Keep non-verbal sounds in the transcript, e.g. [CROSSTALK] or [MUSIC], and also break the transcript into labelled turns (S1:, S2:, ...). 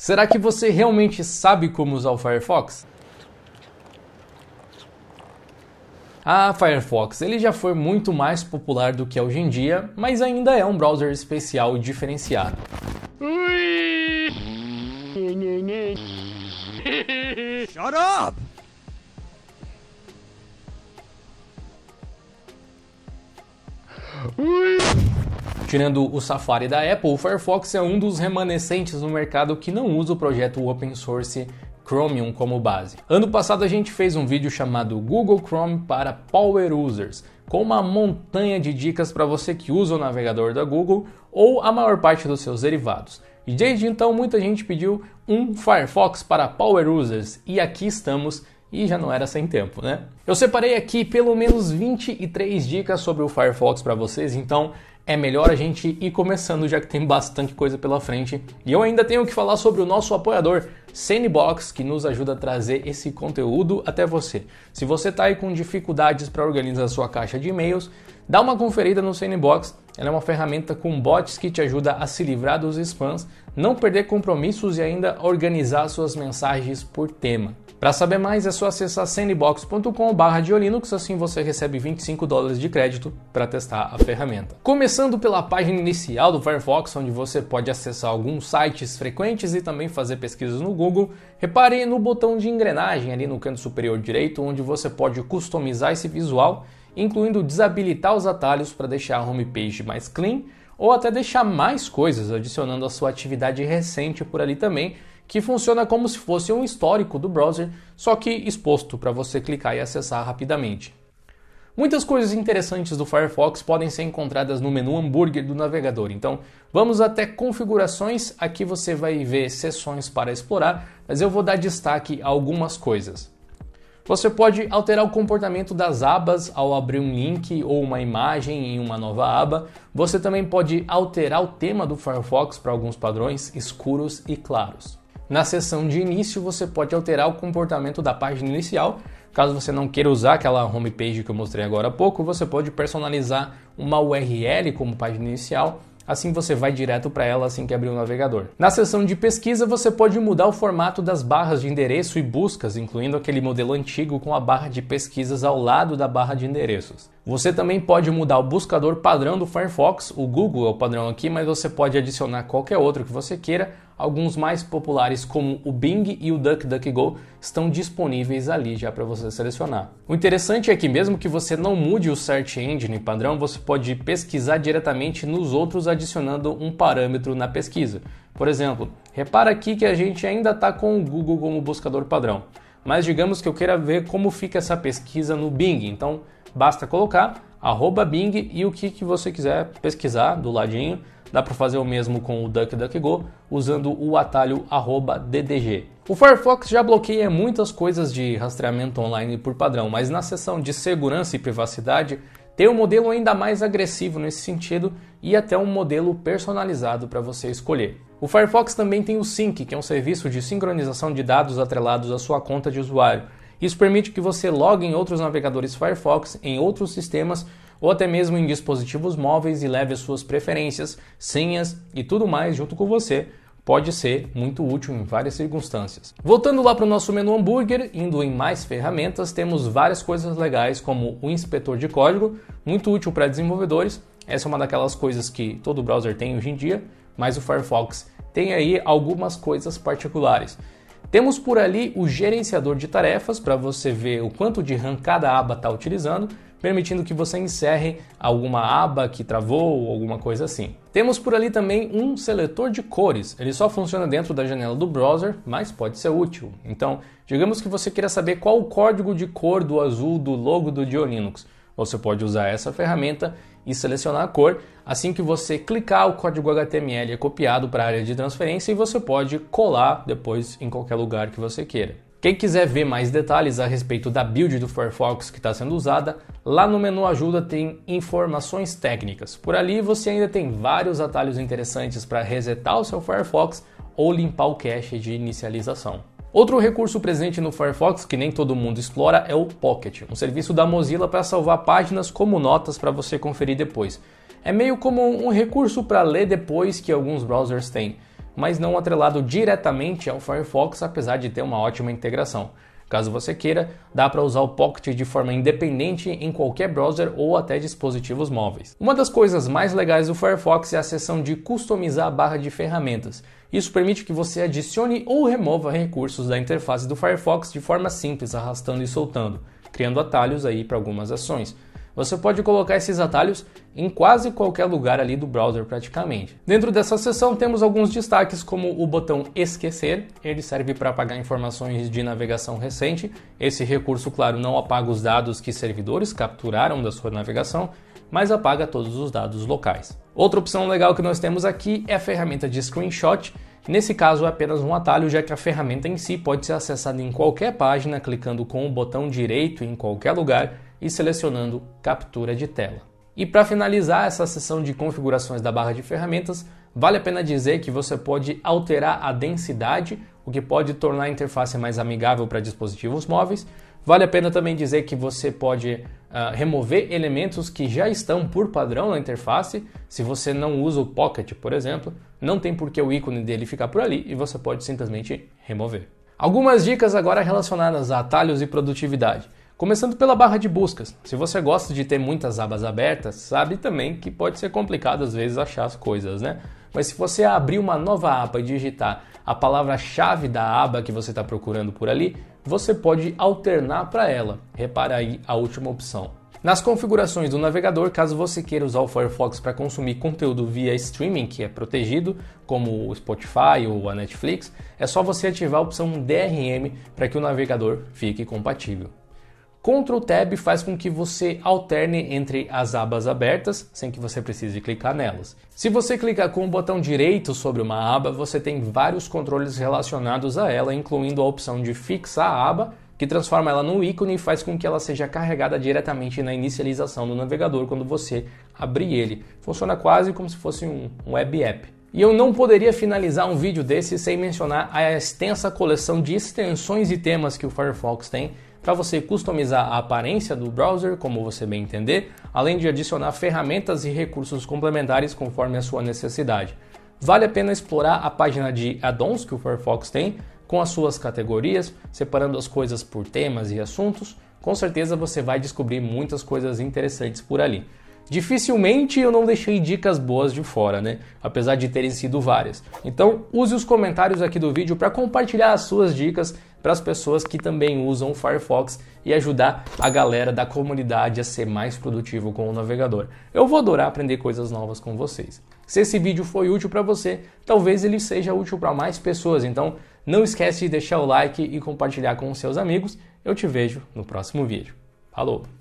S1: Será que você realmente sabe como usar o Firefox? Ah, Firefox, ele já foi muito mais popular do que é hoje em dia, mas ainda é um browser especial e diferenciado. Shut up! Ui. [LAUGHS] Tirando o Safari da Apple, o Firefox é um dos remanescentes no mercado que não usa o projeto open source Chromium como base. Ano passado a gente fez um vídeo chamado Google Chrome para Power Users, com uma montanha de dicas para você que usa o navegador da Google ou a maior parte dos seus derivados. E desde então muita gente pediu um Firefox para Power Users e aqui estamos e já não era sem tempo, né? Eu separei aqui pelo menos 23 dicas sobre o Firefox para vocês, então é melhor a gente ir começando, já que tem bastante coisa pela frente. E eu ainda tenho que falar sobre o nosso apoiador, Sandbox, que nos ajuda a trazer esse conteúdo até você. Se você está aí com dificuldades para organizar sua caixa de e-mails, dá uma conferida no Sandbox ela é uma ferramenta com bots que te ajuda a se livrar dos spams, não perder compromissos e ainda organizar suas mensagens por tema. Para saber mais é só acessar de diolinux assim você recebe 25 dólares de crédito para testar a ferramenta. Começando pela página inicial do Firefox, onde você pode acessar alguns sites frequentes e também fazer pesquisas no Google, repare no botão de engrenagem ali no canto superior direito, onde você pode customizar esse visual incluindo desabilitar os atalhos para deixar a homepage mais clean ou até deixar mais coisas adicionando a sua atividade recente por ali também, que funciona como se fosse um histórico do browser, só que exposto para você clicar e acessar rapidamente. Muitas coisas interessantes do Firefox podem ser encontradas no menu hambúrguer do navegador. Então, vamos até configurações. Aqui você vai ver seções para explorar, mas eu vou dar destaque a algumas coisas. Você pode alterar o comportamento das abas ao abrir um link ou uma imagem em uma nova aba. Você também pode alterar o tema do Firefox para alguns padrões escuros e claros. Na seção de início, você pode alterar o comportamento da página inicial. Caso você não queira usar aquela homepage que eu mostrei agora há pouco, você pode personalizar uma URL como página inicial Assim você vai direto para ela assim que abrir o navegador. Na seção de pesquisa você pode mudar o formato das barras de endereço e buscas, incluindo aquele modelo antigo com a barra de pesquisas ao lado da barra de endereços. Você também pode mudar o buscador padrão do Firefox, o Google é o padrão aqui, mas você pode adicionar qualquer outro que você queira Alguns mais populares, como o Bing e o DuckDuckGo, estão disponíveis ali já para você selecionar. O interessante é que, mesmo que você não mude o Search Engine padrão, você pode pesquisar diretamente nos outros adicionando um parâmetro na pesquisa. Por exemplo, repara aqui que a gente ainda está com o Google como buscador padrão, mas digamos que eu queira ver como fica essa pesquisa no Bing, então basta colocar arroba Bing e o que, que você quiser pesquisar do ladinho Dá para fazer o mesmo com o DuckDuckGo usando o atalho @ddg. O Firefox já bloqueia muitas coisas de rastreamento online por padrão, mas na seção de segurança e privacidade tem um modelo ainda mais agressivo nesse sentido e até um modelo personalizado para você escolher. O Firefox também tem o Sync, que é um serviço de sincronização de dados atrelados à sua conta de usuário. Isso permite que você logue em outros navegadores Firefox, em outros sistemas ou até mesmo em dispositivos móveis e leve as suas preferências, senhas e tudo mais junto com você. Pode ser muito útil em várias circunstâncias. Voltando lá para o nosso menu hambúrguer, indo em mais ferramentas, temos várias coisas legais como o inspetor de código, muito útil para desenvolvedores. Essa é uma daquelas coisas que todo browser tem hoje em dia, mas o Firefox tem aí algumas coisas particulares. Temos por ali o gerenciador de tarefas para você ver o quanto de RAM cada aba está utilizando permitindo que você encerre alguma aba que travou ou alguma coisa assim. Temos por ali também um seletor de cores. Ele só funciona dentro da janela do browser, mas pode ser útil. Então, digamos que você queira saber qual o código de cor do azul do logo do Dio Linux. Você pode usar essa ferramenta e selecionar a cor. Assim que você clicar, o código HTML é copiado para a área de transferência e você pode colar depois em qualquer lugar que você queira. Quem quiser ver mais detalhes a respeito da build do Firefox que está sendo usada, Lá no menu ajuda tem informações técnicas. Por ali você ainda tem vários atalhos interessantes para resetar o seu Firefox ou limpar o cache de inicialização. Outro recurso presente no Firefox que nem todo mundo explora é o Pocket, um serviço da Mozilla para salvar páginas como notas para você conferir depois. É meio como um recurso para ler depois que alguns browsers têm, mas não atrelado diretamente ao Firefox, apesar de ter uma ótima integração. Caso você queira, dá para usar o Pocket de forma independente em qualquer browser ou até dispositivos móveis. Uma das coisas mais legais do Firefox é a seção de customizar a barra de ferramentas. Isso permite que você adicione ou remova recursos da interface do Firefox de forma simples, arrastando e soltando, criando atalhos aí para algumas ações. Você pode colocar esses atalhos em quase qualquer lugar ali do browser praticamente. Dentro dessa seção temos alguns destaques como o botão esquecer, ele serve para apagar informações de navegação recente. Esse recurso, claro, não apaga os dados que servidores capturaram da sua navegação, mas apaga todos os dados locais. Outra opção legal que nós temos aqui é a ferramenta de screenshot Nesse caso, é apenas um atalho, já que a ferramenta em si pode ser acessada em qualquer página clicando com o botão direito em qualquer lugar e selecionando Captura de tela. E para finalizar essa sessão de configurações da barra de ferramentas, vale a pena dizer que você pode alterar a densidade, o que pode tornar a interface mais amigável para dispositivos móveis. Vale a pena também dizer que você pode ah, remover elementos que já estão por padrão na interface. Se você não usa o Pocket, por exemplo, não tem por que o ícone dele ficar por ali e você pode simplesmente remover. Algumas dicas agora relacionadas a atalhos e produtividade. Começando pela barra de buscas. Se você gosta de ter muitas abas abertas, sabe também que pode ser complicado às vezes achar as coisas, né? Mas se você abrir uma nova aba e digitar a palavra-chave da aba que você está procurando por ali, você pode alternar para ela. Repara aí a última opção. Nas configurações do navegador, caso você queira usar o Firefox para consumir conteúdo via streaming que é protegido, como o Spotify ou a Netflix, é só você ativar a opção DRM para que o navegador fique compatível. Ctrl Tab faz com que você alterne entre as abas abertas sem que você precise clicar nelas. Se você clicar com o botão direito sobre uma aba, você tem vários controles relacionados a ela, incluindo a opção de fixar a aba, que transforma ela num ícone e faz com que ela seja carregada diretamente na inicialização do navegador quando você abrir ele. Funciona quase como se fosse um web app. E eu não poderia finalizar um vídeo desse sem mencionar a extensa coleção de extensões e temas que o Firefox tem para você customizar a aparência do browser, como você bem entender, além de adicionar ferramentas e recursos complementares conforme a sua necessidade. Vale a pena explorar a página de add-ons que o Firefox tem, com as suas categorias, separando as coisas por temas e assuntos. Com certeza você vai descobrir muitas coisas interessantes por ali. Dificilmente eu não deixei dicas boas de fora, né? Apesar de terem sido várias. Então, use os comentários aqui do vídeo para compartilhar as suas dicas para as pessoas que também usam o Firefox e ajudar a galera da comunidade a ser mais produtivo com o navegador. Eu vou adorar aprender coisas novas com vocês. Se esse vídeo foi útil para você, talvez ele seja útil para mais pessoas, então não esquece de deixar o like e compartilhar com os seus amigos. Eu te vejo no próximo vídeo. Falou!